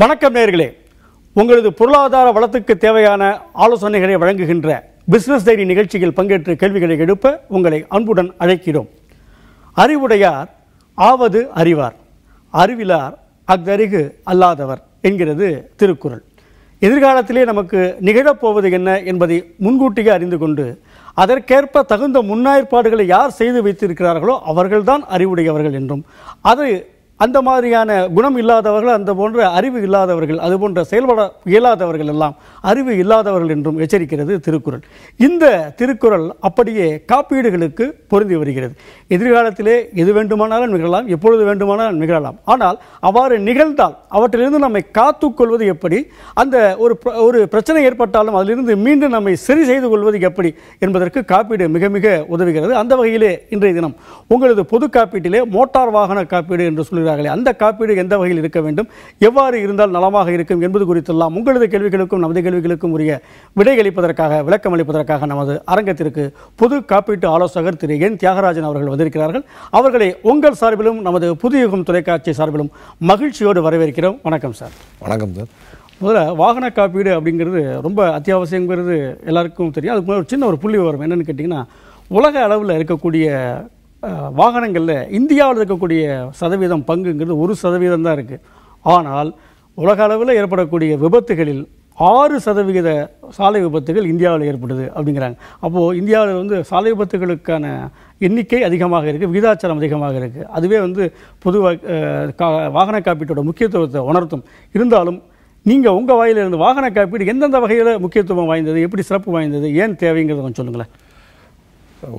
வணக்கம் நேர்களே உங்களது பொருளாதார வளத்துக்கு தேவையான ஆலோசனைகளை வழங்குகின்ற பிஸ்னஸ் டைரி நிகழ்ச்சியில் பங்கேற்று கேள்விகளை எடுப்ப உங்களை அன்புடன் அழைக்கிறோம் அறிவுடையார் ஆவது அறிவார் அறிவிலார் அக்கருகு அல்லாதவர் என்கிறது திருக்குறள் எதிர்காலத்திலே நமக்கு நிகழப்போவது என்ன என்பதை முன்கூட்டியே அறிந்து கொண்டு அதற்கேற்ப தகுந்த முன்னேற்பாடுகளை யார் செய்து வைத்திருக்கிறார்களோ அவர்கள்தான் அறிவுடையவர்கள் என்றும் அது அந்த மாதிரியான குணம் இல்லாதவர்கள் அந்த போன்ற அறிவு இல்லாதவர்கள் அது போன்ற செயல்பட இயலாதவர்கள் எல்லாம் அறிவு இல்லாதவர்கள் என்றும் எச்சரிக்கிறது திருக்குறள் இந்த திருக்குறள் அப்படியே காப்பீடுகளுக்கு பொருந்தி வருகிறது எதிர்காலத்திலே எது வேண்டுமானாலும் நிகழலாம் எப்பொழுது வேண்டுமானாலும் நிகழலாம் ஆனால் அவ்வாறு நிகழ்ந்தால் அவற்றிலிருந்து நம்மை காத்துக்கொள்வது எப்படி அந்த ஒரு ஒரு பிரச்சனை ஏற்பட்டாலும் அதிலிருந்து மீண்டும் நம்மை சரி செய்து கொள்வது எப்படி என்பதற்கு காப்பீடு மிக மிக உதவுகிறது அந்த வகையிலே இன்றைய தினம் உங்களது பொது காப்பீட்டிலே மோட்டார் வாகன காப்பீடு என்று சொல்லுகிறார் கூறுகிறார்களே அந்த காப்பீடு எந்த வகையில் இருக்க வேண்டும் எவ்வாறு இருந்தால் நலமாக இருக்கும் என்பது குறித்தெல்லாம் உங்களது கேள்விகளுக்கும் நமது கேள்விகளுக்கும் உரிய விடையளிப்பதற்காக விளக்கம் அளிப்பதற்காக நமது அரங்கத்திற்கு பொது காப்பீட்டு ஆலோசகர் திரு என் தியாகராஜன் அவர்கள் வந்திருக்கிறார்கள் அவர்களை உங்கள் சார்பிலும் நமது புதியகம் தொலைக்காட்சி சார்பிலும் மகிழ்ச்சியோடு வரவேற்கிறோம் வணக்கம் சார் வணக்கம் சார் முதல்ல வாகன காப்பீடு அப்படிங்கிறது ரொம்ப அத்தியாவசியங்கிறது எல்லாருக்கும் தெரியும் அதுக்கு முன்னாடி ஒரு சின்ன ஒரு புள்ளி வரும் என்னென்னு கேட்டிங்கன்னா உலக அளவில் இருக்கக்கூடிய வாகனங்களில் இந்தியாவில் இருக்கக்கூடிய சதவீதம் பங்குங்கிறது ஒரு சதவீதம் தான் இருக்குது ஆனால் உலக அளவில் ஏற்படக்கூடிய விபத்துகளில் ஆறு சதவிகித சாலை விபத்துகள் இந்தியாவில் ஏற்படுது அப்படிங்கிறாங்க அப்போது இந்தியாவில் வந்து சாலை விபத்துகளுக்கான எண்ணிக்கை அதிகமாக இருக்குது விகிதாச்சாரம் அதிகமாக இருக்குது அதுவே வந்து பொது கா வாகன காப்பீட்டோட முக்கியத்துவத்தை உணர்த்தும் இருந்தாலும் நீங்கள் உங்கள் வாயிலிருந்து வாகன காப்பீடு எந்தெந்த வகையில் முக்கியத்துவம் வாய்ந்தது எப்படி சிறப்பு வாய்ந்தது ஏன் தேவைங்கிறத கொஞ்சம் சொல்லுங்களேன்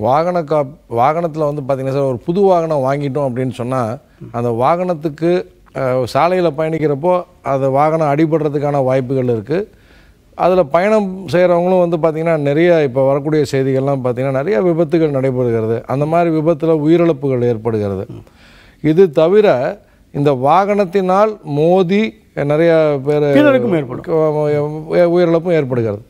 வாகன கா வாகனத்தில் வந்து பார்த்திங்கன்னா சார் ஒரு புது வாகனம் வாங்கிட்டோம் அப்படின்னு சொன்னால் அந்த வாகனத்துக்கு சாலையில் பயணிக்கிறப்போ அது வாகனம் அடிபடுறதுக்கான வாய்ப்புகள் இருக்குது அதில் பயணம் செய்கிறவங்களும் வந்து பார்த்திங்கன்னா நிறைய இப்போ வரக்கூடிய செய்திகள்லாம் பார்த்திங்கன்னா நிறைய விபத்துகள் நடைபெறுகிறது அந்த மாதிரி விபத்தில் உயிரிழப்புகள் ஏற்படுகிறது இது தவிர இந்த வாகனத்தினால் மோதி நிறைய பேர் உயிரிழப்பும் ஏற்படுகிறது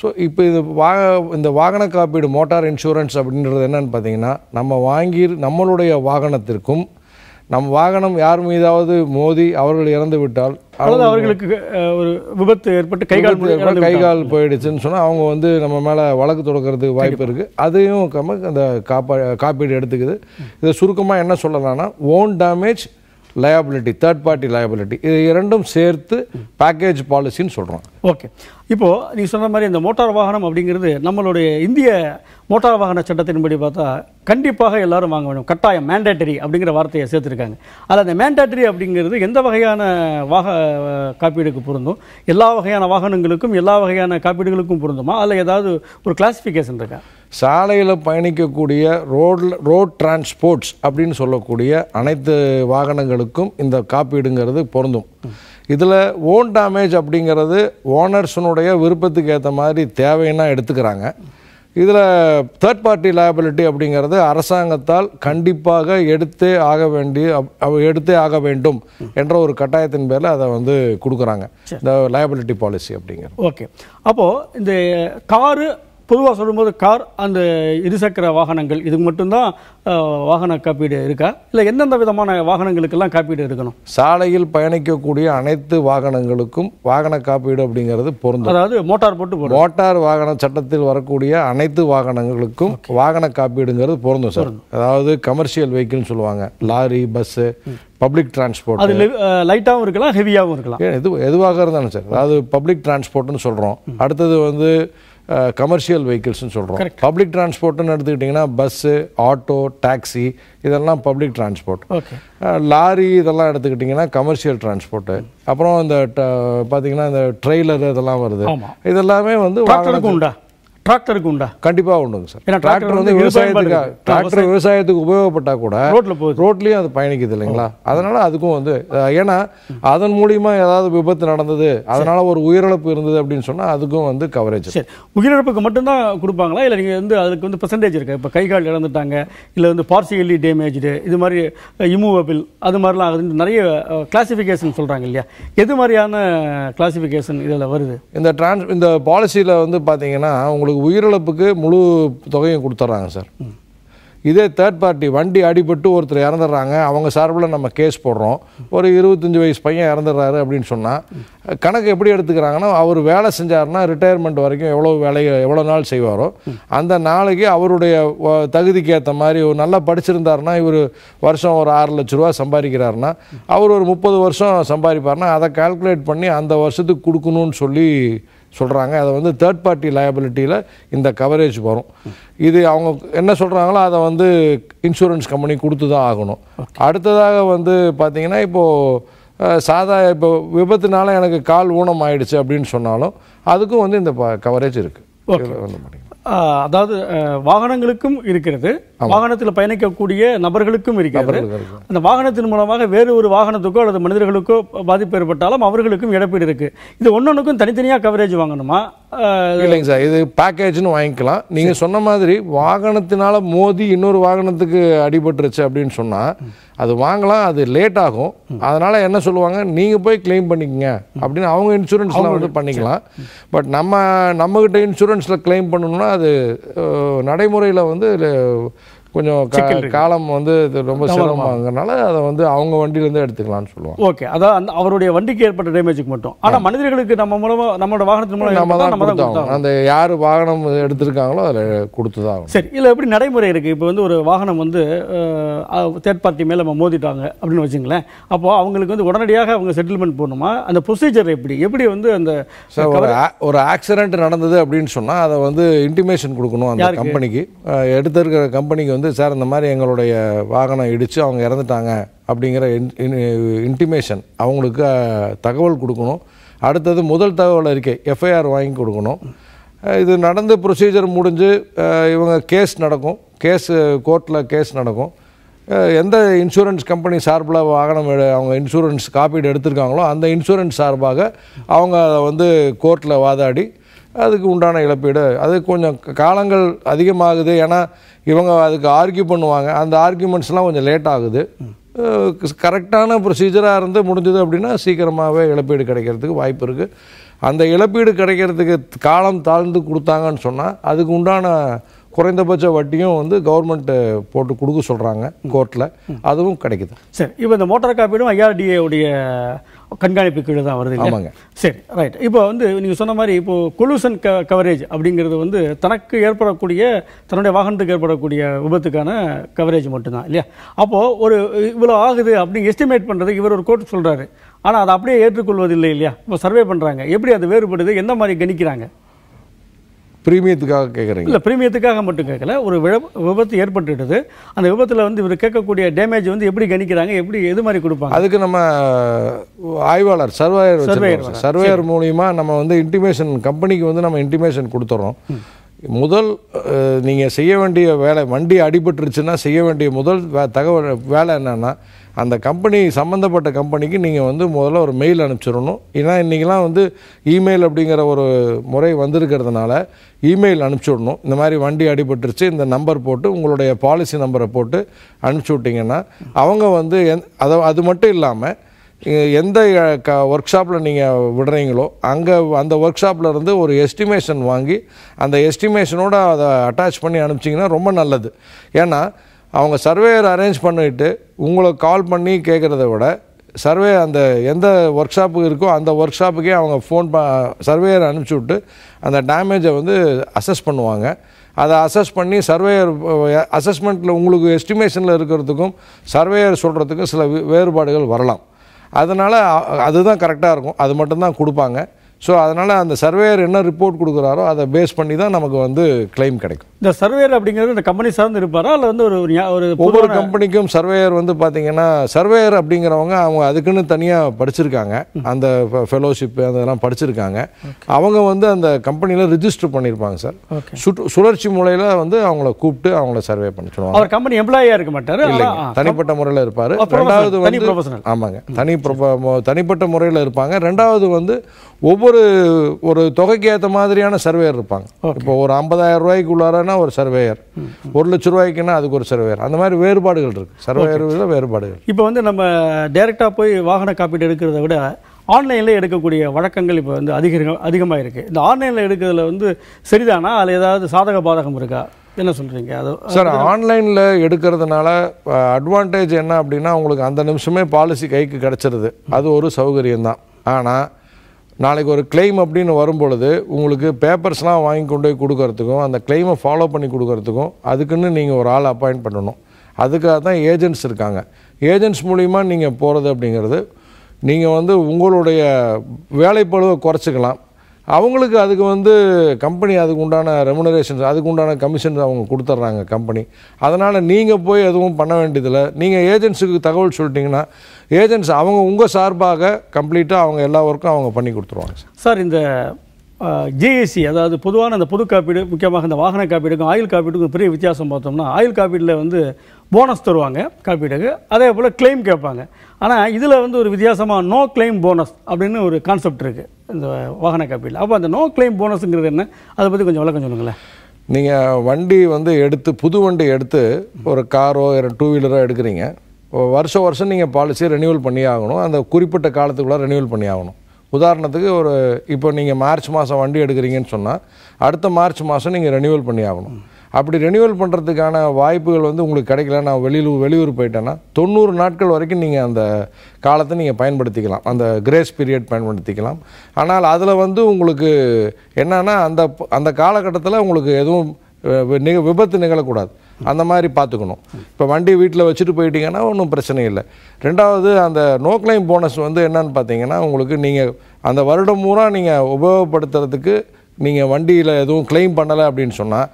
ஸோ இப்போ இது வா இந்த வாகன காப்பீடு மோட்டார் இன்சூரன்ஸ் அப்படின்றது என்னென்னு பார்த்தீங்கன்னா நம்ம வாங்கி நம்மளுடைய வாகனத்திற்கும் நம் வாகனம் யார் மீதாவது மோதி அவர்கள் இறந்து விட்டால் அவர்களுக்கு ஒரு விபத்து ஏற்பட்டு கைகால் கைகால் போயிடுச்சுன்னு சொன்னால் அவங்க வந்து நம்ம மேலே வழக்கு தொடக்கிறதுக்கு வாய்ப்பு இருக்குது அதையும் அந்த காப்பா காப்பீடு எடுத்துக்குது இதை சுருக்கமாக என்ன சொல்லலாம்னா own damage liability third party liability இது இரண்டும் சேர்த்து பேக்கேஜ் பாலிசின்னு சொல்கிறோம் ஓகே இப்போது நீங்கள் சொன்ன மாதிரி இந்த மோட்டார் வாகனம் அப்படிங்கிறது நம்மளுடைய இந்திய மோட்டார் வாகன சட்டத்தின்படி பார்த்தா கண்டிப்பாக எல்லாரும் வாங்க வேண்டும் கட்டாயம் மேண்டேட்டரி அப்படிங்கிற வார்த்தையை சேர்த்துருக்காங்க அதில் அந்த மேண்டேட்டரி அப்படிங்கிறது எந்த வகையான வாக காப்பீடுக்கு பொருந்தும் எல்லா வகையான வாகனங்களுக்கும் எல்லா வகையான காப்பீடுகளுக்கும் பொருந்துமா அதில் ஏதாவது ஒரு கிளாஸிஃபிகேஷன் இருக்கா சாலையில் பயணிக்கக்கூடிய ரோடில் ரோட் டிரான்ஸ்போர்ட்ஸ் அப்படின்னு சொல்லக்கூடிய அனைத்து வாகனங்களுக்கும் இந்த காப்பீடுங்கிறது பொருந்தும் இதில் ஓன் டேமேஜ் அப்படிங்கிறது ஓனர்ஸினுடைய விருப்பத்துக்கு ஏற்ற மாதிரி தேவைன்னா எடுத்துக்கிறாங்க இதில் தேர்ட் பார்ட்டி லயபிலிட்டி அப்படிங்கிறது அரசாங்கத்தால் கண்டிப்பாக எடுத்தே ஆக வேண்டிய எடுத்தே ஆக வேண்டும் என்ற ஒரு கட்டாயத்தின் பேரில் அதை வந்து கொடுக்குறாங்க இந்த லயபிலிட்டி பாலிசி அப்படிங்கிறது ஓகே அப்போது இந்த காரு பொதுவாக சொல்லும்போது கார் அந்த இருசக்கர வாகனங்கள் இதுக்கு மட்டும்தான் வாகன காப்பீடு இருக்கா இல்லை எந்தெந்த விதமான வாகனங்களுக்கெல்லாம் காப்பீடு இருக்கணும் சாலையில் பயணிக்கக்கூடிய அனைத்து வாகனங்களுக்கும் வாகன காப்பீடு அப்படிங்கிறது பொருந்தும் அதாவது மோட்டார் போட்டு மோட்டார் வாகன சட்டத்தில் வரக்கூடிய அனைத்து வாகனங்களுக்கும் வாகன காப்பீடுங்கிறது பொருந்தும் சார் அதாவது கமர்ஷியல் வெஹிக்கிள்னு சொல்லுவாங்க லாரி பஸ்ஸு பப்ளிக் டிரான்ஸ்போர்ட் அது லைட்டாகவும் இருக்கலாம் ஹெவியாகவும் இருக்கலாம் எது எதுவாக இருந்தாலும் சார் அதாவது பப்ளிக் டிரான்ஸ்போர்ட்னு சொல்கிறோம் அடுத்தது வந்து கமர்ஷியல் வெஹிக்கிள்ஸ்னு சொல்கிறோம் பப்ளிக் ட்ரான்ஸ்போர்ட்னு எடுத்துக்கிட்டிங்கன்னா பஸ்ஸு ஆட்டோ டாக்ஸி இதெல்லாம் பப்ளிக் ட்ரான்ஸ்போர்ட் லாரி இதெல்லாம் எடுத்துக்கிட்டிங்கன்னா கமர்ஷியல் ட்ரான்ஸ்போர்ட்டு அப்புறம் இந்த பார்த்தீங்கன்னா இந்த ட்ரெய்லர் இதெல்லாம் வருது இதெல்லாமே வந்து வாகனத்துக்கு டிராக்டருக்கு உண்டா கண்டிப்பாக உண்டுங்க சார் ஏன்னா டிராக்டர் வந்து விவசாயத்துக்கு டிராக்டர் விவசாயத்துக்கு உபயோகப்பட்டால் கூட ரோட்டில் போகுது ரோட்லேயும் அது பயணிக்குது இல்லைங்களா அதனால் அதுக்கும் வந்து ஏன்னா அதன் மூலிமா ஏதாவது விபத்து நடந்தது அதனால் ஒரு உயிரிழப்பு இருந்தது அப்படின்னு சொன்னால் அதுக்கும் வந்து கவரேஜ் சரி உயிரிழப்புக்கு மட்டும்தான் கொடுப்பாங்களா இல்லை நீங்கள் வந்து அதுக்கு வந்து பர்சன்டேஜ் இருக்குது இப்போ கை கால் இழந்துட்டாங்க இல்லை வந்து பார்சியலி டேமேஜ்டு இது மாதிரி இமூவபிள் அது மாதிரிலாம் அது நிறைய கிளாசிஃபிகேஷன் சொல்கிறாங்க இல்லையா எது மாதிரியான கிளாசிஃபிகேஷன் இதில் வருது இந்த டிரான்ஸ் இந்த பாலிசியில் வந்து பார்த்தீங்கன்னா உங்களுக்கு உயிரிழப்புக்கு முழு தொகையும் கொடுத்துட்றாங்க சார் இதே தேர்ட் பார்ட்டி வண்டி அடிபட்டு ஒருத்தர் இறந்துடுறாங்க அவங்க சார்பில் நம்ம கேஸ் போடுறோம் ஒரு இருபத்தஞ்சி வயசு பையன் இறந்துடுறாரு அப்படின்னு சொன்னால் கணக்கு எப்படி எடுத்துக்கிறாங்கன்னா அவர் வேலை செஞ்சார்னா ரிட்டையர்மெண்ட் வரைக்கும் எவ்வளோ வேலையை எவ்வளோ நாள் செய்வாரோ அந்த நாளைக்கு அவருடைய தகுதிக்கு ஏற்ற மாதிரி ஒரு நல்லா படிச்சிருந்தாருன்னா இவர் வருஷம் ஒரு ஆறு லட்ச ரூபா சம்பாதிக்கிறாருன்னா அவர் ஒரு முப்பது வருஷம் சம்பாதிப்பார்னா அதை கால்குலேட் பண்ணி அந்த வருஷத்துக்கு கொடுக்கணும்னு சொல்லி சொல்கிறாங்க அதை வந்து தேர்ட் பார்ட்டி லயபிலிட்டியில் இந்த கவரேஜ் வரும் இது அவங்க என்ன சொல்கிறாங்களோ அதை வந்து இன்சூரன்ஸ் கம்பெனி கொடுத்து தான் ஆகணும் அடுத்ததாக வந்து பார்த்திங்கன்னா இப்போது சாதா இப்போ விபத்துனால எனக்கு கால் ஊனம் ஆயிடுச்சு அப்படின்னு சொன்னாலும் அதுக்கும் வந்து இந்த கவரேஜ் இருக்குது அதாவது வாகனங்களுக்கும் இருக்கிறது வாகனத்தில் பயணிக்கக்கூடிய நபர்களுக்கும் இருக்கிறது அந்த வாகனத்தின் மூலமாக வேறு ஒரு வாகனத்துக்கோ அல்லது மனிதர்களுக்கோ பாதிப்பு ஏற்பட்டாலும் அவர்களுக்கும் இழப்பீடு இருக்கு இது ஒன்னொன்றுக்கும் தனித்தனியாக கவரேஜ் வாங்கணுமா இல்லைங்க சார் இது பேக்கேஜ்னு வாங்கிக்கலாம் நீங்கள் சொன்ன மாதிரி வாகனத்தினால மோதி இன்னொரு வாகனத்துக்கு அடிபட்டுருச்சு அப்படின்னு சொன்னால் அது வாங்கலாம் அது லேட் ஆகும் அதனால் என்ன சொல்லுவாங்க நீங்கள் போய் கிளைம் பண்ணிக்கங்க அப்படின்னு அவங்க இன்சூரன்ஸ்லாம் வந்து பண்ணிக்கலாம் பட் நம்ம நம்மக்கிட்ட இன்சூரன்ஸில் கிளைம் பண்ணணும்னா அது நடைமுறையில் வந்து கொஞ்சம் காலம் வந்து இது ரொம்ப சிரமமாகறனால அதை வந்து அவங்க வண்டியிலேருந்து எடுத்துக்கலாம்னு சொல்லுவாங்க ஓகே அதான் அந்த அவருடைய வண்டிக்கு ஏற்பட்ட டேமேஜுக்கு மட்டும் ஆனால் மனிதர்களுக்கு நம்ம மூலமாக நம்மளோட வாகனத்தின் மூலம் நம்ம தான் கொடுத்தாங்க அந்த யார் வாகனம் எடுத்திருக்காங்களோ அதில் கொடுத்து தான் சரி இல்லை எப்படி நடைமுறை இருக்குது இப்போ வந்து ஒரு வாகனம் வந்து தேர்ட் பார்ட்டி மேலே நம்ம மோதிட்டாங்க அப்படின்னு வச்சுங்களேன் அப்போது அவங்களுக்கு வந்து உடனடியாக அவங்க செட்டில்மெண்ட் போடணுமா அந்த ப்ரொசீஜர் எப்படி எப்படி வந்து அந்த ஒரு ஆக்சிடென்ட் நடந்தது அப்படின்னு சொன்னால் அதை வந்து இன்டிமேஷன் கொடுக்கணும் அந்த கம்பெனிக்கு எடுத்திருக்கிற கம்பெனிக்கு வந்து வந்து சார் இந்த மாதிரி எங்களுடைய வாகனம் இடித்து அவங்க இறந்துட்டாங்க அப்படிங்கிற இன்டிமேஷன் அவங்களுக்கு தகவல் கொடுக்கணும் அடுத்தது முதல் தகவல் அறிக்கை எஃப்ஐஆர் வாங்கி கொடுக்கணும் இது நடந்து ப்ரொசீஜர் முடிஞ்சு இவங்க கேஸ் நடக்கும் கேஸு கோர்ட்டில் கேஸ் நடக்கும் எந்த இன்சூரன்ஸ் கம்பெனி சார்பில் வாகனம் அவங்க இன்சூரன்ஸ் காப்பீடு எடுத்திருக்காங்களோ அந்த இன்சூரன்ஸ் சார்பாக அவங்க வந்து கோர்ட்டில் வாதாடி அதுக்கு உண்டான இழப்பீடு அது கொஞ்சம் காலங்கள் அதிகமாகுது ஏன்னா இவங்க அதுக்கு ஆர்கியூ பண்ணுவாங்க அந்த ஆர்கியூமெண்ட்ஸ்லாம் கொஞ்சம் லேட் ஆகுது கரெக்டான ப்ரொசீஜராக இருந்து முடிஞ்சது அப்படின்னா சீக்கிரமாகவே இழப்பீடு கிடைக்கிறதுக்கு வாய்ப்பு இருக்குது அந்த இழப்பீடு கிடைக்கிறதுக்கு காலம் தாழ்ந்து கொடுத்தாங்கன்னு சொன்னால் அதுக்கு உண்டான குறைந்தபட்ச வட்டியும் வந்து கவர்மெண்ட்டு போட்டு கொடுக்க சொல்கிறாங்க கோர்ட்டில் அதுவும் கிடைக்குது சரி இப்போ இந்த மோட்டார் காப்பீடும் ஐஆர்டிஏ உடைய கண்காணிப்பு கீழே தான் வருது ஆமாங்க சரி ரைட் இப்போ வந்து நீங்கள் சொன்ன மாதிரி இப்போது கொலூசன் க கவரேஜ் அப்படிங்கிறது வந்து தனக்கு ஏற்படக்கூடிய தன்னுடைய வாகனத்துக்கு ஏற்படக்கூடிய விபத்துக்கான கவரேஜ் மட்டும்தான் இல்லையா அப்போது ஒரு இவ்வளோ ஆகுது அப்படின்னு எஸ்டிமேட் பண்ணுறதுக்கு இவர் ஒரு கோர்ட் சொல்றாரு ஆனால் அதை அப்படியே ஏற்றுக்கொள்வதில்லை இல்லையா இப்போ சர்வே பண்ணுறாங்க எப்படி அது வேறுபடுது எந்த மாதிரி கணிக்கிறாங்க பிரீமியத்துக்காக கேட்குறீங்க இல்லை பிரீமியத்துக்காக மட்டும் கேட்கல ஒரு விபத்து ஏற்பட்டுட்டது அந்த விபத்தில் வந்து இவர் கேட்கக்கூடிய டேமேஜ் வந்து எப்படி கணிக்கிறாங்க எப்படி எது மாதிரி கொடுப்பாங்க அதுக்கு நம்ம ஆய்வாளர் சர்வேயர் சர்வேயர் சர்வேயர் மூலிமா நம்ம வந்து இன்டிமேஷன் கம்பெனிக்கு வந்து நம்ம இன்டிமேஷன் கொடுத்துறோம் முதல் நீங்கள் செய்ய வேண்டிய வேலை வண்டி அடிபட்டுருச்சுன்னா செய்ய வேண்டிய முதல் தகவல் வேலை என்னென்னா அந்த கம்பெனி சம்மந்தப்பட்ட கம்பெனிக்கு நீங்கள் வந்து முதல்ல ஒரு மெயில் அனுப்பிச்சிடணும் ஏன்னா இன்றைக்கெலாம் வந்து இமெயில் அப்படிங்கிற ஒரு முறை வந்திருக்கிறதுனால இமெயில் அனுப்பிச்சுடணும் இந்த மாதிரி வண்டி அடிபட்டுருச்சு இந்த நம்பர் போட்டு உங்களுடைய பாலிசி நம்பரை போட்டு அனுப்பிச்சி விட்டிங்கன்னா அவங்க வந்து எந் அதை அது மட்டும் இல்லாமல் எந்த க ஒர்க் ஷாப்பில் நீங்கள் விடுறீங்களோ அங்கே அந்த ஒர்க் ஷாப்பில் இருந்து ஒரு எஸ்டிமேஷன் வாங்கி அந்த எஸ்டிமேஷனோடு அதை அட்டாச் பண்ணி அனுப்பிச்சிங்கன்னா ரொம்ப நல்லது ஏன்னா அவங்க சர்வேயர் அரேஞ்ச் பண்ணிவிட்டு உங்களை கால் பண்ணி கேட்குறத விட சர்வே அந்த எந்த ஒர்க் ஷாப்புக்கு இருக்கோ அந்த ஒர்க் ஷாப்புக்கே அவங்க ஃபோன் ப சர்வேயர் அனுப்பிச்சி விட்டு அந்த டேமேஜை வந்து அசஸ் பண்ணுவாங்க அதை அசஸ் பண்ணி சர்வேயர் அசஸ்மெண்ட்டில் உங்களுக்கு எஸ்டிமேஷனில் இருக்கிறதுக்கும் சர்வேயர் சொல்கிறதுக்கும் சில வேறுபாடுகள் வரலாம் அதனால் அதுதான் கரெக்டாக இருக்கும் அது மட்டும்தான் கொடுப்பாங்க ஸோ அதனால் அந்த சர்வேயர் என்ன ரிப்போர்ட் கொடுக்குறாரோ அதை பேஸ் பண்ணி தான் நமக்கு வந்து கிளைம் கிடைக்கும் இந்த சர்வேயர் அப்படிங்கிறது இந்த கம்பெனி சார்ந்து இருப்பாரா அல்ல வந்து ஒரு ஒரு ஒவ்வொரு கம்பெனிக்கும் சர்வேயர் வந்து பார்த்தீங்கன்னா சர்வேயர் அப்படிங்கிறவங்க அவங்க அதுக்குன்னு தனியாக படிச்சிருக்காங்க அந்த ஃபெலோஷிப்பு அதெல்லாம் படிச்சிருக்காங்க அவங்க வந்து அந்த கம்பெனியில் ரிஜிஸ்டர் பண்ணியிருப்பாங்க சார் சுற்று சுழற்சி முறையில் வந்து அவங்கள கூப்பிட்டு அவங்கள சர்வே பண்ண சொல்லுவாங்க அவர் கம்பெனி எம்ப்ளாயாக இருக்க மாட்டார் இல்லை தனிப்பட்ட முறையில் இருப்பார் ரெண்டாவது வந்து ஆமாங்க தனி தனிப்பட்ட முறையில் இருப்பாங்க ரெண்டாவது வந்து ஒவ்வொரு ஒரு தொகைக்கு ஏற்ற மாதிரியான சர்வேயர் இருப்பாங்க இப்போ ஒரு ஐம்பதாயிரம் ரூபாய்க்குள்ளார ரூபாய்க்குன்னா ஒரு சர்வேயர் ஒரு லட்ச ரூபாய்க்குன்னா அதுக்கு ஒரு சர்வேயர் அந்த மாதிரி வேறுபாடுகள் இருக்குது சர்வேயர் வேறுபாடுகள் இப்போ வந்து நம்ம டைரெக்டாக போய் வாகன காப்பீடு எடுக்கிறத விட ஆன்லைனில் எடுக்கக்கூடிய வழக்கங்கள் இப்போ வந்து அதிக அதிகமாக இருக்குது இந்த ஆன்லைனில் எடுக்கிறதுல வந்து சரிதானா அதில் ஏதாவது சாதக பாதகம் இருக்கா என்ன சொல்கிறீங்க அது சார் ஆன்லைனில் எடுக்கிறதுனால அட்வான்டேஜ் என்ன அப்படின்னா உங்களுக்கு அந்த நிமிஷமே பாலிசி கைக்கு கிடச்சிருது அது ஒரு சௌகரியம்தான் ஆனால் நாளைக்கு ஒரு கிளைம் அப்படின்னு வரும்பொழுது உங்களுக்கு பேப்பர்ஸ்லாம் வாங்கி கொண்டு போய் கொடுக்கறதுக்கும் அந்த கிளைமை ஃபாலோ பண்ணி கொடுக்கறதுக்கும் அதுக்குன்னு நீங்கள் ஒரு ஆள் அப்பாயிண்ட் பண்ணணும் அதுக்காக தான் ஏஜென்ட்ஸ் இருக்காங்க ஏஜென்ட்ஸ் மூலிமா நீங்கள் போகிறது அப்படிங்கிறது நீங்கள் வந்து உங்களுடைய வேலைப்பழுவை குறைச்சிக்கலாம் அவங்களுக்கு அதுக்கு வந்து கம்பெனி அதுக்கு உண்டான ரெமுனரேஷன்ஸ் அதுக்கு உண்டான கமிஷன்ஸ் அவங்க கொடுத்துட்றாங்க கம்பெனி அதனால் நீங்கள் போய் எதுவும் பண்ண வேண்டியதில்லை நீங்கள் ஏஜென்ட்ஸுக்கு தகவல் சொல்லிட்டிங்கன்னா ஏஜென்ட்ஸ் அவங்க உங்கள் சார்பாக கம்ப்ளீட்டாக அவங்க எல்லா ஒர்க்கும் அவங்க பண்ணி கொடுத்துருவாங்க சார் சார் இந்த ஜிஎஸ்சி அதாவது பொதுவான அந்த பொது காப்பீடு முக்கியமாக இந்த வாகன காப்பீடுக்கும் ஆயில் காப்பீடுக்கும் பெரிய வித்தியாசம் பார்த்தோம்னா ஆயில் காப்பீடில் வந்து போனஸ் தருவாங்க காப்பீடுக்கு அதே போல் கிளைம் கேட்பாங்க ஆனால் இதில் வந்து ஒரு வித்தியாசமாக நோ கிளைம் போனஸ் அப்படின்னு ஒரு கான்செப்ட் இருக்குது இந்த வாகன காப்பீடில் அப்போ அந்த நோ கிளைம் போனஸுங்கிறது என்ன அதை பற்றி கொஞ்சம் விளக்கம் சொல்லுங்களேன் நீங்கள் வண்டி வந்து எடுத்து புது வண்டி எடுத்து ஒரு காரோ டூ வீலரோ எடுக்கிறீங்க வருஷம் வருஷம் நீங்கள் பாலிசியை ரெனியூவல் பண்ணி ஆகணும் அந்த குறிப்பிட்ட காலத்துக்குள்ளே ரெனியூவல் பண்ணி ஆகணும் உதாரணத்துக்கு ஒரு இப்போ நீங்கள் மார்ச் மாதம் வண்டி எடுக்கிறீங்கன்னு சொன்னால் அடுத்த மார்ச் மாதம் நீங்கள் ரெனியூவல் பண்ணி ஆகணும் அப்படி ரெனியூவல் பண்ணுறதுக்கான வாய்ப்புகள் வந்து உங்களுக்கு கிடைக்கல நான் வெளியூர் வெளியூர் போயிட்டேன்னா தொண்ணூறு நாட்கள் வரைக்கும் நீங்கள் அந்த காலத்தை நீங்கள் பயன்படுத்திக்கலாம் அந்த கிரேஸ் பீரியட் பயன்படுத்திக்கலாம் ஆனால் அதில் வந்து உங்களுக்கு என்னென்னா அந்த அந்த காலகட்டத்தில் உங்களுக்கு எதுவும் நிக விபத்து நிகழக்கூடாது அந்த மாதிரி பார்த்துக்கணும் இப்போ வண்டி வீட்டில் வச்சுட்டு போயிட்டீங்கன்னா ஒன்றும் பிரச்சனை இல்லை ரெண்டாவது அந்த நோ கிளைம் போனஸ் வந்து என்னன்னு பார்த்தீங்கன்னா உங்களுக்கு நீங்கள் அந்த வருடம் பூரா நீங்கள் உபயோகப்படுத்துறதுக்கு நீங்கள் வண்டியில் எதுவும் கிளைம் பண்ணலை அப்படின்னு சொன்னால்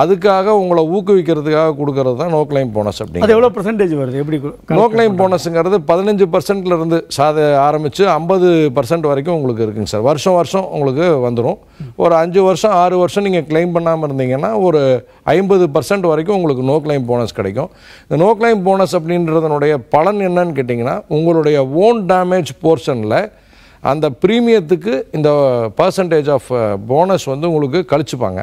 அதுக்காக உங்களை ஊக்குவிக்கிறதுக்காக கொடுக்கறது தான் நோ கிளைம் போனஸ் அப்படிங்க எவ்வளோ பர்சன்டேஜ் வருது எப்படி நோ கிளைம் போனஸுங்கிறது பதினஞ்சு பர்சன்ட்லேருந்து சாத ஆரம்பித்து ஐம்பது பர்சன்ட் வரைக்கும் உங்களுக்கு இருக்குங்க சார் வருஷம் வருஷம் உங்களுக்கு வந்துடும் ஒரு அஞ்சு வருஷம் ஆறு வருஷம் நீங்கள் கிளைம் பண்ணாமல் இருந்தீங்கன்னா ஒரு ஐம்பது பர்சன்ட் வரைக்கும் உங்களுக்கு நோ கிளைம் போனஸ் கிடைக்கும் இந்த நோ கிளைம் போனஸ் அப்படின்றதனுடைய பலன் என்னன்னு கேட்டிங்கன்னா உங்களுடைய ஓன் டேமேஜ் போர்ஷனில் அந்த ப்ரீமியத்துக்கு இந்த பர்சன்டேஜ் ஆஃப் போனஸ் வந்து உங்களுக்கு கழிச்சுப்பாங்க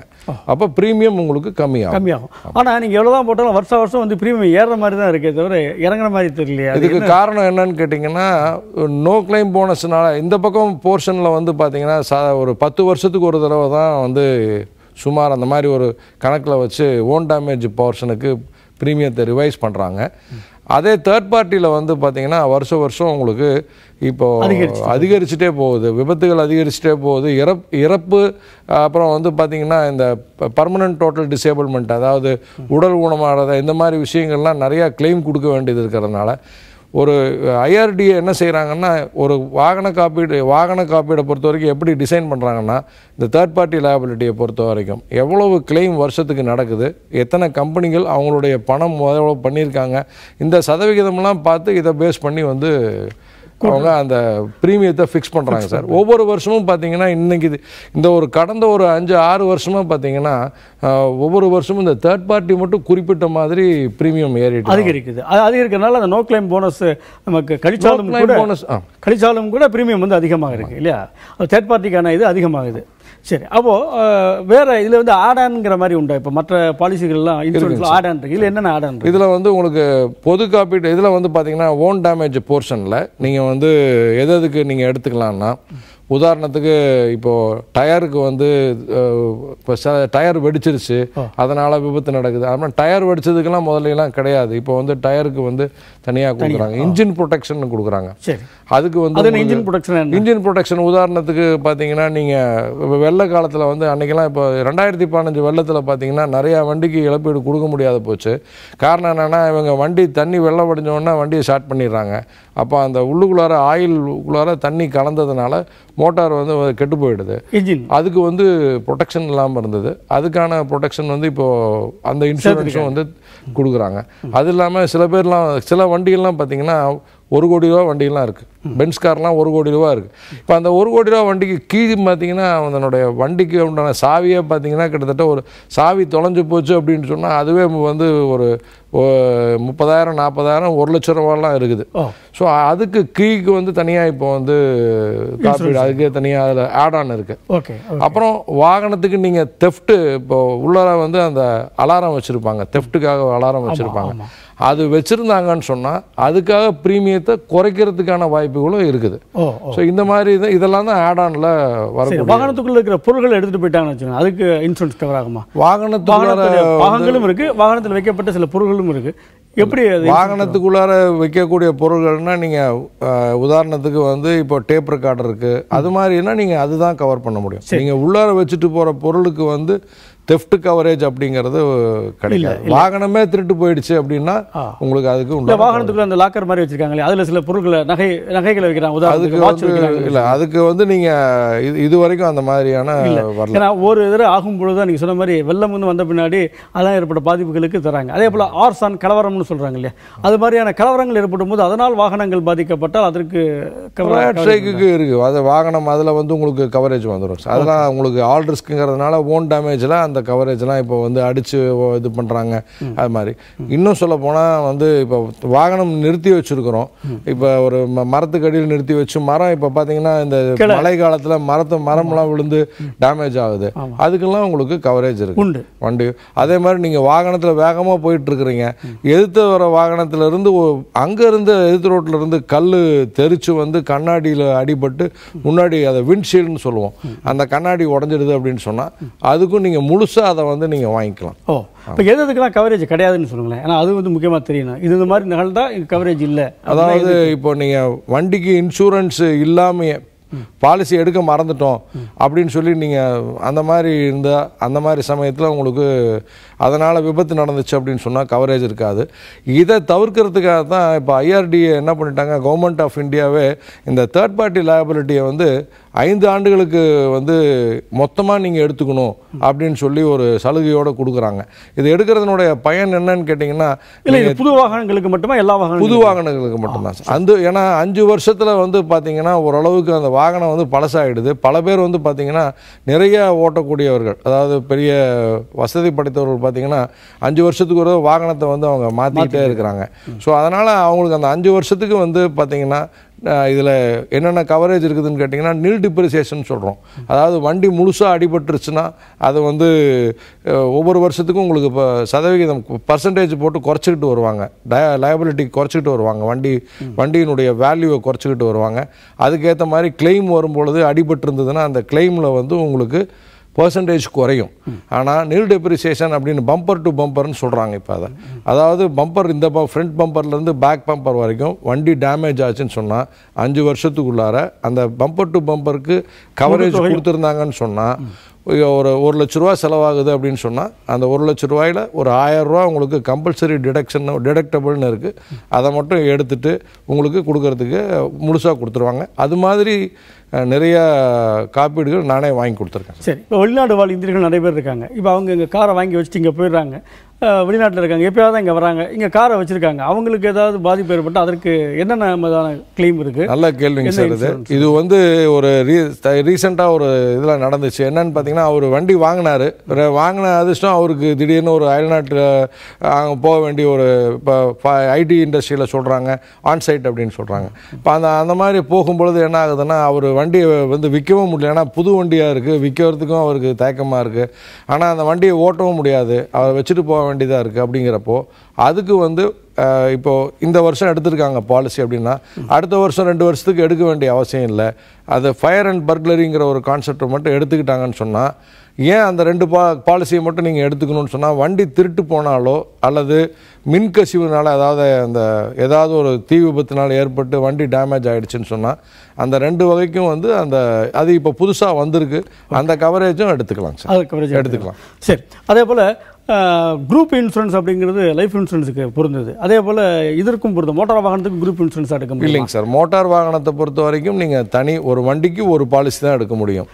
அப்போ ப்ரீமியம் உங்களுக்கு கம்மியாகும் கம்மியாகும் ஆனால் நீங்கள் எவ்வளோ தான் போட்டாலும் வருஷம் வருஷம் வந்து ப்ரீமியம் ஏற மாதிரி தான் இருக்கே தவிர இறங்குற மாதிரி தெரியலையா இதுக்கு காரணம் என்னன்னு கேட்டிங்கன்னா நோ கிளைம் போனஸ்னால இந்த பக்கம் போர்ஷனில் வந்து பார்த்தீங்கன்னா சா ஒரு பத்து வருஷத்துக்கு ஒரு தடவை தான் வந்து சுமார் அந்த மாதிரி ஒரு கணக்கில் வச்சு ஓன் டேமேஜ் போர்ஷனுக்கு ப்ரீமியத்தை ரிவைஸ் பண்ணுறாங்க அதே தேர்ட் பார்ட்டியில் வந்து பார்த்தீங்கன்னா வருஷம் வருஷம் உங்களுக்கு இப்போது அதிகரிச்சுட்டே போகுது விபத்துகள் அதிகரிச்சுட்டே போகுது இறப் இறப்பு அப்புறம் வந்து பார்த்திங்கன்னா இந்த பர்மனன்ட் டோட்டல் டிசேபிள்மெண்ட் அதாவது உடல் ஊனமாகிறத இந்த மாதிரி விஷயங்கள்லாம் நிறையா கிளைம் கொடுக்க வேண்டியது இருக்கிறதுனால ஒரு ஐஆர்டிஏ என்ன செய்கிறாங்கன்னா ஒரு வாகன காப்பீடு வாகன காப்பீடை பொறுத்த வரைக்கும் எப்படி டிசைன் பண்ணுறாங்கன்னா இந்த தேர்ட் பார்ட்டி லேபிலிட்டியை பொறுத்த வரைக்கும் எவ்வளவு கிளைம் வருஷத்துக்கு நடக்குது எத்தனை கம்பெனிகள் அவங்களுடைய பணம் எவ்வளோ பண்ணியிருக்காங்க இந்த சதவிகிதம்லாம் பார்த்து இதை பேஸ் பண்ணி வந்து அவங்க அந்த ப்ரீமியத்தை ஃபிக்ஸ் பண்ணுறாங்க சார் ஒவ்வொரு வருஷமும் பார்த்தீங்கன்னா இன்றைக்கி இந்த ஒரு கடந்த ஒரு அஞ்சு ஆறு வருஷமாக பார்த்தீங்கன்னா ஒவ்வொரு வருஷமும் இந்த தேர்ட் பார்ட்டி மட்டும் குறிப்பிட்ட மாதிரி ப்ரீமியம் ஏறிட்டு அதிகரிக்குது அது அதிகரிக்கிறதுனால அந்த நோ கிளைம் போனஸ் நமக்கு கழிச்சாலும் போனஸ் கழிச்சாலும் கூட ப்ரீமியம் வந்து அதிகமாக இருக்குது இல்லையா தேர்ட் பார்ட்டிக்கான இது அதிகமாகுது சரி அப்போது வேறு இதில் வந்து ஆடான்ங்கிற மாதிரி உண்டா இப்போ மற்ற பாலிசிகள்லாம் இன்சூரன்ஸில் ஆடான் இருக்குது இதில் என்னென்ன ஆடான் இதில் வந்து உங்களுக்கு பொது காப்பீட்டு இதில் வந்து பார்த்தீங்கன்னா ஓன் டேமேஜ் போர்ஷனில் நீங்கள் வந்து எது எதுக்கு நீங்கள் எடுத்துக்கலாம்னா உதாரணத்துக்கு இப்போது டயருக்கு வந்து இப்போ டயர் வெடிச்சிருச்சு அதனால் விபத்து நடக்குது அப்புறம் டயர் வெடிச்சதுக்கெல்லாம் முதல்லலாம் கிடையாது இப்போ வந்து டயருக்கு வந்து தனியாக கொடுக்குறாங்க இன்ஜின் ப்ரொடெக்ஷன் கொடுக்குறாங்க அதுக்கு வந்து இன்ஜின் ப்ரொடெக்ஷன் இன்ஜின் ப்ரொடெக்ஷன் உதாரணத்துக்கு பார்த்தீங்கன்னா நீங்கள் வெள்ள காலத்தில் வந்து அன்றைக்கெல்லாம் இப்போ ரெண்டாயிரத்தி பதினஞ்சு வெள்ளத்தில் பார்த்தீங்கன்னா நிறையா வண்டிக்கு இழப்பீடு கொடுக்க முடியாத போச்சு காரணம் என்னென்னா இவங்க வண்டி தண்ணி வெள்ளம் அடிஞ்சோடனே வண்டியை ஸ்டார்ட் பண்ணிடுறாங்க அப்போ அந்த உள்ளுக்குள்ளார ஆயில் உள்ளார தண்ணி கலந்ததுனால மோட்டார் வந்து கெட்டு போயிடுது அதுக்கு வந்து ப்ரொடெக்ஷன் இல்லாமல் இருந்தது அதுக்கான ப்ரொடெக்ஷன் வந்து இப்போது அந்த இன்சூரன்ஸும் வந்து கொடுக்குறாங்க அது இல்லாமல் சில பேர்லாம் சில வண்டிகள்லாம் பார்த்திங்கன்னா ஒரு கோடி ரூபா வண்டிகள்லாம் இருக்குது பென்ஸ் கார்லாம் ஒரு கோடி ரூபா இருக்குது இப்போ அந்த ஒரு கோடி ரூபா வண்டிக்கு கீழ் பார்த்தீங்கன்னா அதனுடைய வண்டிக்கு உண்டான சாவியே பார்த்தீங்கன்னா கிட்டத்தட்ட ஒரு சாவி தொலைஞ்சு போச்சு அப்படின்னு சொன்னால் அதுவே வந்து ஒரு முப்பதாயிரம் நாற்பதாயிரம் ஒரு லட்ச ரூபாலாம் இருக்குது ஸோ அதுக்கு கீக்கு வந்து தனியாக இப்போ வந்து காப்பீடு அதுக்கு தனியாக அதில் ஆட் ஆன் இருக்குது ஓகே அப்புறம் வாகனத்துக்கு நீங்கள் தெஃப்ட்டு இப்போ உள்ளார வந்து அந்த அலாரம் வச்சுருப்பாங்க தெஃப்ட்டுக்காக அலாரம் வச்சுருப்பாங்க அது வச்சுருந்தாங்கன்னு சொன்னால் அதுக்காக ப்ரீமியத்தை குறைக்கிறதுக்கான வாய்ப்பு வாய்ப்புகளும் இருக்குது ஸோ இந்த மாதிரி இதெல்லாம் தான் ஆட் ஆனில் வர வாகனத்துக்குள்ள இருக்கிற பொருட்கள் எடுத்துகிட்டு போயிட்டாங்கன்னு வச்சுக்கோங்க அதுக்கு இன்சூரன்ஸ் கவர் ஆகுமா வாகனத்துக்குள்ள வாகனங்களும் இருக்குது வாகனத்தில் வைக்கப்பட்ட சில பொருட்களும் இருக்குது எப்படி வாகனத்துக்குள்ளார வைக்கக்கூடிய பொருட்கள்னால் நீங்கள் உதாரணத்துக்கு வந்து இப்போ டேப் ரெக்கார்டர் இருக்குது அது மாதிரினா நீங்கள் அதுதான் கவர் பண்ண முடியும் நீங்கள் உள்ளார வச்சுட்டு போகிற பொருளுக்கு வந்து தெஃப்ட் கவரேஜ் அப்படிங்கிறது கிடைக்காது வாகனமே திருட்டு போயிடுச்சு அப்படின்னா உங்களுக்கு அதுக்கு உள்ள வாகனத்துக்குள்ள அந்த லாக்கர் மாதிரி வச்சிருக்காங்களே அதுல சில பொருட்களை நகை நகைகளை வைக்கிறாங்க அதுக்கு வந்து இல்லை அதுக்கு வந்து நீங்க இது இது வரைக்கும் அந்த மாதிரியான ஏன்னா ஒரு இதில் ஆகும் பொழுது நீங்க சொன்ன மாதிரி வெள்ளம் வந்து வந்த பின்னாடி அதெல்லாம் ஏற்பட்ட பாதிப்புகளுக்கு தராங்க அதே போல ஆர்சான் கலவரம்னு சொல்றாங்க இல்லையா அது மாதிரியான கலவரங்கள் ஏற்படும் போது அதனால் வாகனங்கள் பாதிக்கப்பட்டால் அதற்கு ஸ்ட்ரைக்கு இருக்கு அது வாகனம் அதில் வந்து உங்களுக்கு கவரேஜ் வந்துடும் அதெல்லாம் உங்களுக்கு ஆல் ரிஸ்க்குங்கிறதுனால ஓன் டேமேஜில் அந்த அந்த கவரேஜ்லாம் இப்போ வந்து அடித்து இது பண்ணுறாங்க அது மாதிரி இன்னும் சொல்ல போனால் வந்து இப்போ வாகனம் நிறுத்தி வச்சுருக்குறோம் இப்போ ஒரு மரத்துக்கு அடியில் நிறுத்தி வச்சு மரம் இப்போ பார்த்தீங்கன்னா இந்த மழை காலத்தில் மரத்தை மரம்லாம் விழுந்து டேமேஜ் ஆகுது அதுக்கெல்லாம் உங்களுக்கு கவரேஜ் இருக்கு வண்டி அதே மாதிரி நீங்கள் வாகனத்தில் வேகமாக போயிட்டு இருக்கிறீங்க எதிர்த்து வர வாகனத்திலிருந்து அங்கேருந்து எதிர்த்து ரோட்டில் இருந்து கல் தெரிச்சு வந்து கண்ணாடியில் அடிபட்டு முன்னாடி அதை விண்ட்ஷீல்டுன்னு சொல்லுவோம் அந்த கண்ணாடி உடஞ்சிடுது அப்படின்னு சொன்னால் அதுக்கும் நீங்கள் முழு புதுசாக அதை வந்து நீங்கள் வாங்கிக்கலாம் ஓ இப்போ எது எதுக்கெல்லாம் கவரேஜ் கிடையாதுன்னு சொல்லுங்களேன் ஏன்னா அது வந்து முக்கியமாக தெரியணும் இது இந்த மாதிரி நிகழ்ந்தால் கவரேஜ் இல்லை அதாவது இப்போ நீங்கள் வண்டிக்கு இன்சூரன்ஸ் இல்லாமையே பாலிசி எடுக்க மறந்துட்டோம் அப்படின்னு சொல்லி நீங்கள் அந்த மாதிரி இருந்தால் அந்த மாதிரி சமயத்தில் உங்களுக்கு அதனால் விபத்து நடந்துச்சு அப்படின்னு சொன்னால் கவரேஜ் இருக்காது இதை தவிர்க்கிறதுக்காக தான் இப்போ ஐஆர்டிஏ என்ன பண்ணிட்டாங்க கவர்மெண்ட் ஆஃப் இந்தியாவே இந்த தேர்ட் பார்ட்டி லயபிலிட்டியை வந்து ஐந்து ஆண்டுகளுக்கு வந்து மொத்தமாக நீங்கள் எடுத்துக்கணும் அப்படின்னு சொல்லி ஒரு சலுகையோடு கொடுக்குறாங்க இது எடுக்கிறதுனுடைய பயன் என்னன்னு கேட்டிங்கன்னா புது வாகனங்களுக்கு மட்டுமா எல்லா வாகனம் புது வாகனங்களுக்கு மட்டும்தான் அந்த ஏன்னா அஞ்சு வருஷத்தில் வந்து பார்த்தீங்கன்னா ஓரளவுக்கு அந்த வாகனம் வந்து பழசாகிடுது பல பேர் வந்து பார்த்தீங்கன்னா நிறைய ஓட்டக்கூடியவர்கள் அதாவது பெரிய வசதி படைத்தவர்கள் பார்த்தீங்கன்னா அஞ்சு வருஷத்துக்கு ஒரு வாகனத்தை வந்து அவங்க மாற்றிக்கிட்டே இருக்கிறாங்க ஸோ அதனால் அவங்களுக்கு அந்த அஞ்சு வருஷத்துக்கு வந்து பார்த்திங்கன்னா இதில் என்னென்ன கவரேஜ் இருக்குதுன்னு கேட்டிங்கன்னா நில் டிப்ரிசியேஷன் சொல்கிறோம் அதாவது வண்டி முழுசாக அடிபட்டுருச்சுன்னா அது வந்து ஒவ்வொரு வருஷத்துக்கும் உங்களுக்கு இப்போ சதவிகிதம் பர்சன்டேஜ் போட்டு குறைச்சிக்கிட்டு வருவாங்க டய லயபிலிட்டி குறைச்சிக்கிட்டு வருவாங்க வண்டி வண்டியினுடைய வேல்யூவை குறைச்சிக்கிட்டு வருவாங்க அதுக்கேற்ற மாதிரி கிளைம் வரும்பொழுது அடிபட்டு இருந்ததுன்னா அந்த கிளைமில் வந்து உங்களுக்கு பர்சன்டேஜ் குறையும் ஆனால் நீர் டெப்ரிசியேஷன் அப்படின்னு பம்பர் டு பம்பர்னு சொல்கிறாங்க இப்போ அதை அதாவது பம்பர் இந்த ஃப்ரண்ட் பம்பர்லேருந்து பேக் பம்பர் வரைக்கும் வண்டி டேமேஜ் ஆச்சுன்னு சொன்னால் அஞ்சு வருஷத்துக்குள்ளார அந்த பம்பர் டு பம்பருக்கு கவரேஜ் கொடுத்துருந்தாங்கன்னு சொன்னால் ஒரு ஒரு லட்ச ரூபா செலவாகுது அப்படின்னு சொன்னால் அந்த ஒரு லட்ச ரூபாயில் ஒரு ஆயரூவா உங்களுக்கு கம்பல்சரி டிடக்ஷன் டிடக்டபிள்னு இருக்குது அதை மட்டும் எடுத்துகிட்டு உங்களுக்கு கொடுக்கறதுக்கு முழுசாக கொடுத்துருவாங்க அது மாதிரி நிறைய காப்பீடுகள் நானே வாங்கி கொடுத்துருக்கேன் சரி இப்போ வெளிநாடு வாழ் இந்தியர்கள் நிறைய பேர் இருக்காங்க இப்போ அவங்க இங்கே காரை வாங்கி வச்சுட்டு இங்கே போயிடுறாங்க வெளிநாட்டில் இருக்காங்க எப்பயாவது இங்கே வராங்க இங்கே காரை வச்சுருக்காங்க அவங்களுக்கு ஏதாவது பாதிப்பு ஏற்பட்டால் அதற்கு என்னென்ன விதமான கிளைம் இருக்குது நல்ல கேள்விங்க சார் இது இது வந்து ஒரு ரீ ரீசெண்டாக ஒரு இதில் நடந்துச்சு என்னன்னு பார்த்தீங்கன்னா அவர் வண்டி வாங்கினார் வாங்கின அதிர்ஷ்டம் அவருக்கு திடீர்னு ஒரு அயல்நாட்டில் அங்கே போக வேண்டிய ஒரு இப்போ ஐடி இண்டஸ்ட்ரியில் சொல்கிறாங்க ஆன்சைட் அப்படின்னு சொல்கிறாங்க இப்போ அந்த அந்த மாதிரி போகும்பொழுது என்ன ஆகுதுன்னா அவர் வண்டியை வந்து விற்கவும் முடியல ஏன்னா புது வண்டியாக இருக்குது விற்கிறதுக்கும் அவருக்கு தயக்கமாக இருக்குது ஆனால் அந்த வண்டியை ஓட்டவும் முடியாது அவரை வச்சுட்டு போக வேண்டியதாக இருக்குது அப்படிங்கிறப்போ அதுக்கு வந்து இப்போது இந்த வருஷம் எடுத்திருக்காங்க பாலிசி அப்படின்னா அடுத்த வருஷம் ரெண்டு வருஷத்துக்கு எடுக்க வேண்டிய அவசியம் இல்லை அது ஃபயர் அண்ட் பர்க்லரிங்கிற ஒரு கான்செப்டை மட்டும் எடுத்துக்கிட்டாங்கன்னு சொன்னால் ஏன் அந்த ரெண்டு பா பாலிசியை மட்டும் நீங்கள் எடுத்துக்கணும்னு சொன்னால் வண்டி திருட்டு போனாலோ அல்லது மின்கசிவுனால அதாவது அந்த ஏதாவது ஒரு தீ விபத்தினால் ஏற்பட்டு வண்டி டேமேஜ் ஆகிடுச்சின்னு சொன்னால் அந்த ரெண்டு வகைக்கும் வந்து அந்த அது இப்போ புதுசாக வந்திருக்கு அந்த கவரேஜும் எடுத்துக்கலாம் சார் அது கவரேஜ் எடுத்துக்கலாம் சரி அதே போல் குரூப் இன்சூரன்ஸ் அப்படிங்கிறது லைஃப் இன்சூரன்ஸுக்கு பொருந்தது அதே போல் இதற்கும் பொருந்த மோட்டார் வாகனத்துக்கு குரூப் இன்சூரன்ஸ் எடுக்க முடியும் இல்லைங்க சார் மோட்டார் வாகனத்தை பொறுத்த வரைக்கும் நீங்கள் தனி ஒரு வண்டிக்கு ஒரு பாலிசி தான் எடுக்க முடியும்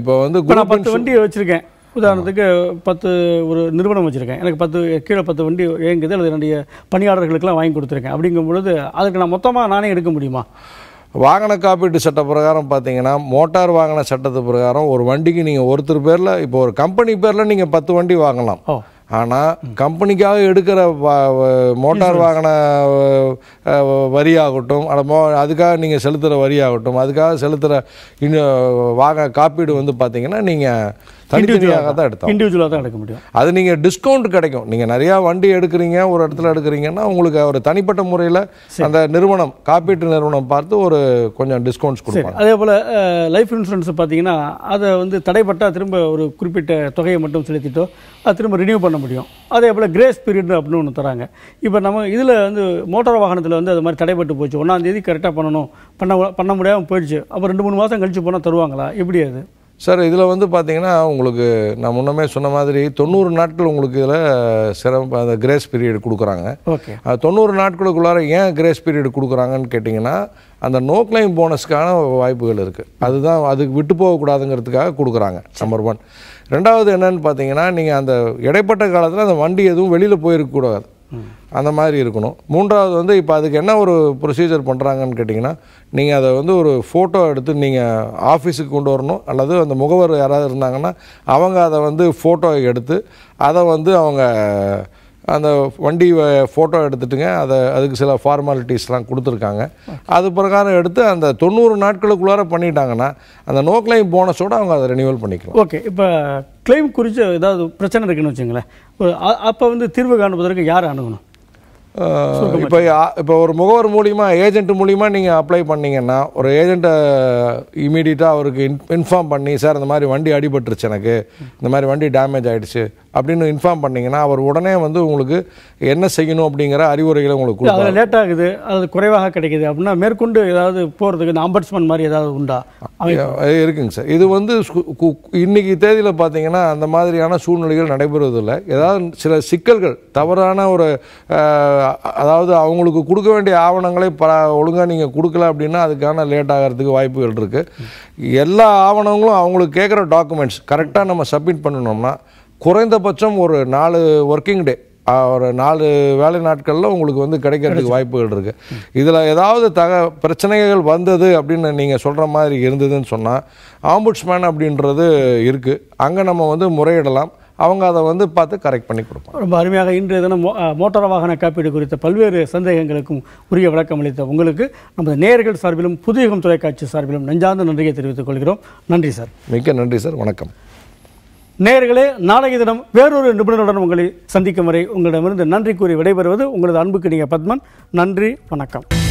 இப்போ வந்து பத்து வண்டி வச்சுருக்கேன் உதாரணத்துக்கு பத்து ஒரு நிறுவனம் வச்சுருக்கேன் எனக்கு பத்து கீழே பத்து வண்டி இயங்குது அல்லது என்னுடைய பணியாளர்களுக்கெல்லாம் வாங்கி கொடுத்துருக்கேன் அப்படிங்கும் பொழுது அதுக்கு நான் மொத்தமாக நானே எடுக்க முடியுமா வாகன காப்பீட்டு சட்ட பிரகாரம் பார்த்தீங்கன்னா மோட்டார் வாகன சட்டத்து பிரகாரம் ஒரு வண்டிக்கு நீங்கள் ஒருத்தர் பேரில் இப்போ ஒரு கம்பெனி பேரில் நீங்கள் பத்து வண்டி வாங்கலாம் ஆனால் கம்பெனிக்காக எடுக்கிற மோட்டார் வாகன வரியாகட்டும் மோ அதுக்காக நீங்கள் செலுத்துகிற வரியாகட்டும் அதுக்காக செலுத்துகிற இன்னும் வாகன காப்பீடு வந்து பார்த்தீங்கன்னா நீங்கள் தனித்தனியாக தான் எடுத்தோம் இண்டிவிஜுவலாக தான் எடுக்க முடியும் அது நீங்கள் டிஸ்கவுண்ட் கிடைக்கும் நீங்கள் நிறையா வண்டி எடுக்கிறீங்க ஒரு இடத்துல எடுக்கிறீங்கன்னா உங்களுக்கு ஒரு தனிப்பட்ட முறையில் அந்த நிறுவனம் காப்பீட்டு நிறுவனம் பார்த்து ஒரு கொஞ்சம் டிஸ்கவுண்ட்ஸ் கொடுப்பாங்க அதே போல் லைஃப் இன்சூரன்ஸ் பார்த்தீங்கன்னா அதை வந்து தடைப்பட்டால் திரும்ப ஒரு குறிப்பிட்ட தொகையை மட்டும் செலுத்திட்டோ அது திரும்ப ரினியூ பண்ண முடியும் அதே போல் கிரேஸ் பீரியட் அப்படின்னு ஒன்று தராங்க இப்போ நம்ம இதில் வந்து மோட்டார் வாகனத்தில் வந்து அது மாதிரி தடைப்பட்டு போச்சு ஒன்றாந்தேதி கரெக்டாக பண்ணணும் பண்ண பண்ண முடியாமல் போயிடுச்சு அப்போ ரெண்டு மூணு மாதம் கழித்து போனால் தருவாங்களா எப்படி அது சார் இதில் வந்து பார்த்திங்கன்னா உங்களுக்கு நான் முன்னமே சொன்ன மாதிரி தொண்ணூறு நாட்கள் உங்களுக்கு இதில் சிரம அந்த கிரேஸ் பீரியட் கொடுக்குறாங்க ஓகே தொண்ணூறு நாட்களுக்குள்ளார ஏன் கிரேஸ் பீரியட் கொடுக்குறாங்கன்னு கேட்டிங்கன்னா அந்த நோ கிளைம் போனஸ்க்கான வாய்ப்புகள் இருக்குது அதுதான் அதுக்கு விட்டு போகக்கூடாதுங்கிறதுக்காக கொடுக்குறாங்க நம்பர் ஒன் ரெண்டாவது என்னன்னு பார்த்தீங்கன்னா நீங்கள் அந்த இடைப்பட்ட காலத்தில் அந்த வண்டி எதுவும் வெளியில் போயிருக்கக்கூடாது அந்த மாதிரி இருக்கணும் மூன்றாவது வந்து இப்போ அதுக்கு என்ன ஒரு ப்ரொசீஜர் பண்ணுறாங்கன்னு கேட்டிங்கன்னா நீங்கள் அதை வந்து ஒரு ஃபோட்டோ எடுத்து நீங்கள் ஆஃபீஸுக்கு கொண்டு வரணும் அல்லது அந்த முகவர் யாராவது இருந்தாங்கன்னா அவங்க அதை வந்து ஃபோட்டோ எடுத்து அதை வந்து அவங்க அந்த வண்டி ஃபோட்டோ எடுத்துட்டுங்க அதை அதுக்கு சில ஃபார்மாலிட்டிஸ்லாம் கொடுத்துருக்காங்க அது பிரகாரம் எடுத்து அந்த தொண்ணூறு நாட்களுக்குள்ளார பண்ணிட்டாங்கன்னா அந்த நோ கிளைம் போனஸோடு அவங்க அதை ரினியூவல் பண்ணிக்கலாம் ஓகே இப்போ கிளைம் குறித்து ஏதாவது பிரச்சனை இருக்குன்னு வச்சுங்களேன் அப்போ வந்து தீர்வு காணுவதற்கு யார் அணுகணும் இப்போ இப்போ ஒரு முகவர் மூலிமா ஏஜென்ட் மூலிமா நீங்கள் அப்ளை பண்ணிங்கன்னா ஒரு ஏஜெண்ட்டை இமீடியட்டாக அவருக்கு இன் இன்ஃபார்ம் பண்ணி சார் இந்த மாதிரி வண்டி அடிபட்டுருச்சு எனக்கு இந்த மாதிரி வண்டி டேமேஜ் ஆகிடுச்சு அப்படின்னு இன்ஃபார்ம் பண்ணிங்கன்னா அவர் உடனே வந்து உங்களுக்கு என்ன செய்யணும் அப்படிங்கிற அறிவுரைகளை உங்களுக்கு அது லேட் ஆகுது அது குறைவாக கிடைக்குது அப்படின்னா மேற்கொண்டு ஏதாவது போகிறதுக்கு இந்த அம்பட்ஸ்மன் மாதிரி ஏதாவது உண்டா இருக்குங்க சார் இது வந்து இன்னைக்கு தேதியில் பார்த்தீங்கன்னா அந்த மாதிரியான சூழ்நிலைகள் நடைபெறுவதில்லை ஏதாவது சில சிக்கல்கள் தவறான ஒரு அதாவது அவங்களுக்கு கொடுக்க வேண்டிய ஆவணங்களை ப ஒழுங்காக நீங்கள் கொடுக்கல அப்படின்னா அதுக்கான லேட் ஆகிறதுக்கு வாய்ப்புகள் இருக்குது எல்லா ஆவணங்களும் அவங்களுக்கு கேட்குற டாக்குமெண்ட்ஸ் கரெக்டாக நம்ம சப்மிட் பண்ணணும்னா குறைந்தபட்சம் ஒரு நாலு ஒர்க்கிங் டே ஒரு நாலு வேலை நாட்களில் உங்களுக்கு வந்து கிடைக்கிறதுக்கு வாய்ப்புகள் இருக்குது இதில் ஏதாவது தக பிரச்சனைகள் வந்தது அப்படின்னு நீங்கள் சொல்கிற மாதிரி இருந்ததுன்னு சொன்னால் ஆம்புட்ஸ்மேன் அப்படின்றது இருக்குது அங்கே நம்ம வந்து முறையிடலாம் அவங்க அதை வந்து பார்த்து கரெக்ட் பண்ணி கொடுப்போம் ரொம்ப அருமையாக இன்றைய தினம் மோட்டார் வாகன காப்பீடு குறித்த பல்வேறு சந்தேகங்களுக்கும் உரிய விளக்கம் அளித்த உங்களுக்கு நமது நேர்கள் சார்பிலும் புதியகம் தொலைக்காட்சி சார்பிலும் நெஞ்சார்ந்த நன்றியை தெரிவித்துக் கொள்கிறோம் நன்றி சார் மிக்க நன்றி சார் வணக்கம் நேர்களே நாளைய தினம் வேறொரு நிபுணருடன் உங்களை சந்திக்கும் வரை உங்களிடமிருந்து நன்றி கூறி விடைபெறுவது உங்களது அன்புக்கு நீங்கள் பத்மன் நன்றி வணக்கம்